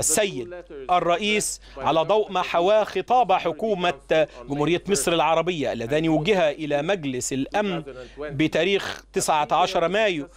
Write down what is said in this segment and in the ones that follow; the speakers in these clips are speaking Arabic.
السيد الرئيس على ضوء ما حواه خطاب حكومة جمهورية مصر العربية اللذان وجه إلى مجلس الأمن بتاريخ 19 مايو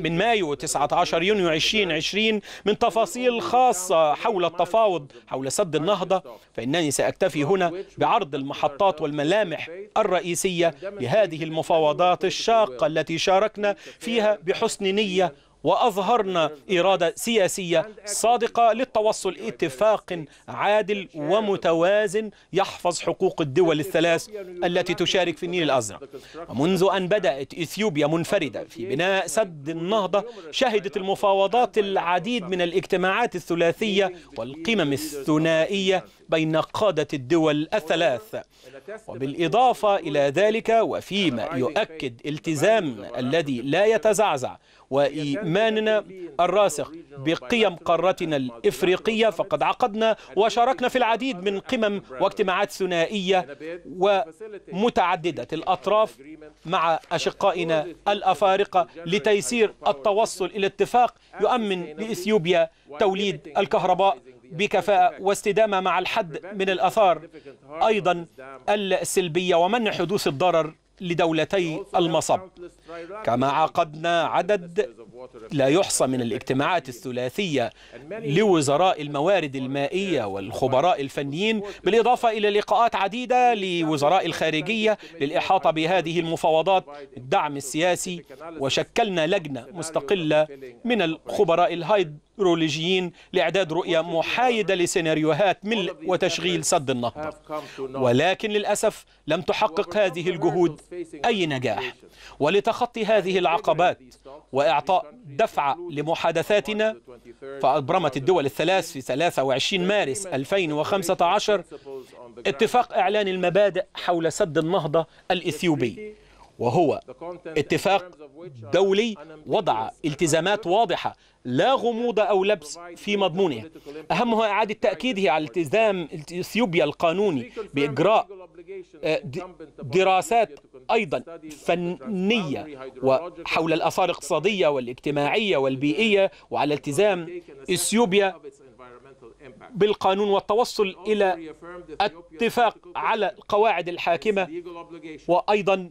من مايو 19 يونيو 2020 من تفاصيل خاصة حول التفاوض حول سد النهضة فإنني سأكتفي هنا بعرض المحطات والملامح الرئيسية لهذه المفاوضات الشاقة التي شاركنا فيها بحسن نية وأظهرنا إرادة سياسية صادقة للتوصل اتفاق عادل ومتوازن يحفظ حقوق الدول الثلاث التي تشارك في النيل الأزرق ومنذ أن بدأت إثيوبيا منفردة في بناء سد النهضة شهدت المفاوضات العديد من الاجتماعات الثلاثية والقمم الثنائية بين قادة الدول الثلاث وبالإضافة إلى ذلك وفيما يؤكد التزام الذي لا يتزعزع وإيمان إيماننا الراسخ بقيم قارتنا الإفريقية فقد عقدنا وشاركنا في العديد من قمم واجتماعات ثنائية ومتعددة الأطراف مع أشقائنا الأفارقة لتيسير التوصل إلى اتفاق يؤمن لإثيوبيا توليد الكهرباء بكفاءة واستدامة مع الحد من الأثار أيضا السلبية ومنع حدوث الضرر لدولتي المصب كما عقدنا عدد لا يحصى من الاجتماعات الثلاثية لوزراء الموارد المائية والخبراء الفنيين بالإضافة إلى لقاءات عديدة لوزراء الخارجية للإحاطة بهذه المفاوضات الدعم السياسي وشكلنا لجنة مستقلة من الخبراء الهيدرولوجيين لإعداد رؤية محايدة لسيناريوهات ملء وتشغيل سد النهضة ولكن للأسف لم تحقق هذه الجهود أي نجاح ولتخ تخطي هذه العقبات وإعطاء دفعة لمحادثاتنا فأبرمت الدول الثلاث في 23 مارس 2015 اتفاق إعلان المبادئ حول سد النهضة الإثيوبي وهو اتفاق دولي وضع التزامات واضحة لا غموض أو لبس في مضمونه أهمها إعادة تأكيده على التزام إثيوبيا القانوني بإجراء آه، دراسات أيضا فنية وحول الآثار الاقتصادية والاجتماعية والبيئية وعلى التزام إثيوبيا بالقانون والتوصل إلى اتفاق على القواعد الحاكمة وأيضا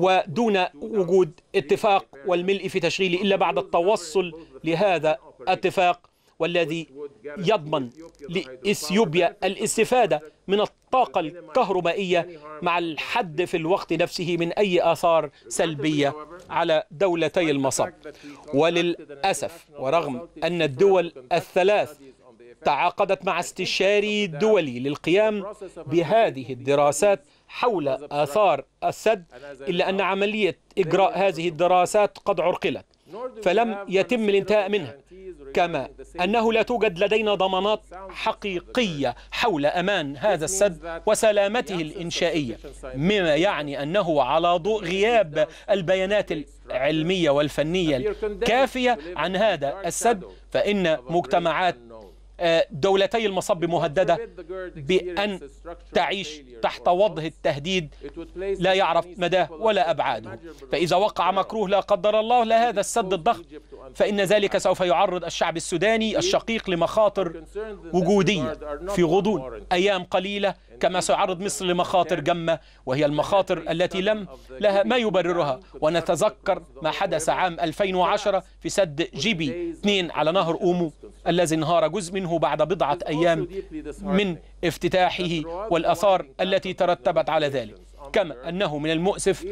ودون وجود اتفاق والملء في تشغيله إلا بعد التوصل لهذا الاتفاق والذي يضمن لإثيوبيا الاستفادة من الطاقة الكهربائية مع الحد في الوقت نفسه من أي آثار سلبية على دولتي المصب وللأسف ورغم أن الدول الثلاث تعاقدت مع استشاري دولي للقيام بهذه الدراسات حول آثار السد إلا أن عملية إجراء هذه الدراسات قد عرقلت فلم يتم الانتهاء منها كما أنه لا توجد لدينا ضمانات حقيقية حول أمان هذا السد وسلامته الإنشائية مما يعني أنه على ضوء غياب البيانات العلمية والفنية الكافية عن هذا السد فإن مجتمعات آه، دولتي المصب مهددة بأن تعيش تحت وضع التهديد لا يعرف مداه ولا أبعاده فإذا وقع مكروه لا قدر الله لهذا السد الضخم فإن ذلك سوف يعرض الشعب السوداني الشقيق لمخاطر وجودية في غضون أيام قليلة كما سيعرض مصر لمخاطر جمة وهي المخاطر التي لم لها ما يبررها ونتذكر ما حدث عام 2010 في سد جيبي 2 على نهر أومو الذي انهار جزء منه بعد بضعة أيام من افتتاحه والأثار التي ترتبت على ذلك كما أنه من المؤسف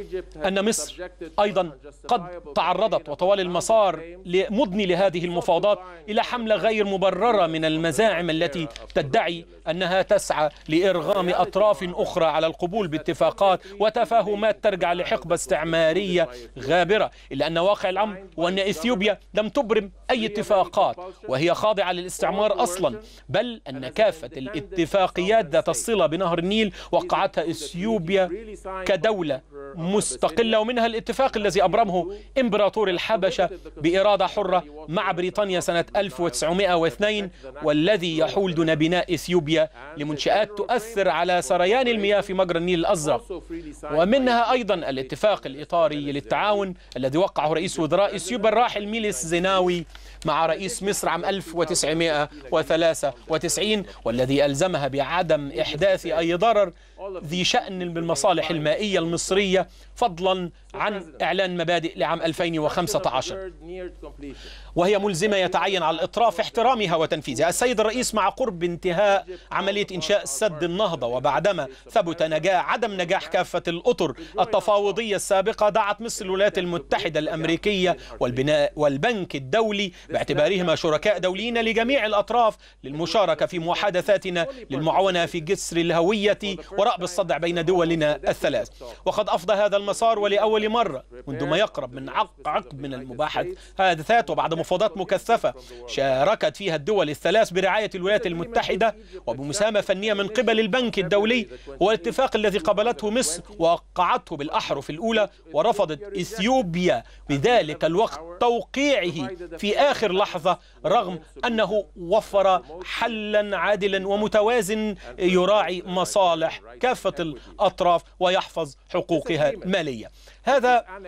أن مصر أيضا قد تعرضت وطوال المسار لمضني لهذه المفاوضات إلى حملة غير مبررة من المزاعم التي تدعي أنها تسعى لإرغام أطراف أخرى على القبول باتفاقات وتفاهمات ترجع لحقبة استعمارية غابرة إلا أن واقع الأمر وأن إثيوبيا لم تبرم أي اتفاقات وهي خاضعة للاستعمار أصلا بل أن كافة الاتفاقيات ذات الصلة بنهر النيل وقعتها إثيوبيا كدولة مستقلة ومنها الاتفاق الذي أبرمه إمبراطور الحبشة بإرادة حرة مع بريطانيا سنة 1902 والذي يحول دون بناء إثيوبيا لمنشآت تؤثر على سريان المياه في مجرى النيل الأزرق ومنها أيضا الاتفاق الإطاري للتعاون الذي وقعه رئيس وزراء إثيوبيا الراحل ميليس زناوي مع رئيس مصر عام 1993 والذي ألزمها بعدم إحداث أي ضرر ذي شأن بالمصالح المصالح المائية المصرية فضلا عن إعلان مبادئ لعام 2015 وهي ملزمة يتعين على الإطراف احترامها وتنفيذها السيد الرئيس مع قرب انتهاء عملية إنشاء سد النهضة وبعدما ثبت نجاح عدم نجاح كافة الأطر التفاوضية السابقة دعت مصر الولايات المتحدة الأمريكية والبناء والبنك الدولي باعتبارهما شركاء دوليين لجميع الأطراف للمشاركة في محادثاتنا للمعاونة في جسر الهوية ورأب الصدع بين دولنا الثلاث وقد أفضى هذا المسار ولأول مرة منذ ما يقرب من عق عقب من المباحث وبعد مفاوضات مكثفة شاركت فيها الدول الثلاث برعاية الولايات المتحدة وبمساهمة فنية من قبل البنك الدولي والاتفاق الذي قبلته مصر ووقعته بالأحرف الأولى ورفضت إثيوبيا بذلك الوقت توقيعه في آخر لحظة رغم أنه وفر حلا عادلا ومتوازن يراعي مصالح كافة الأطراف ويحفظ حقوقها المالية هذا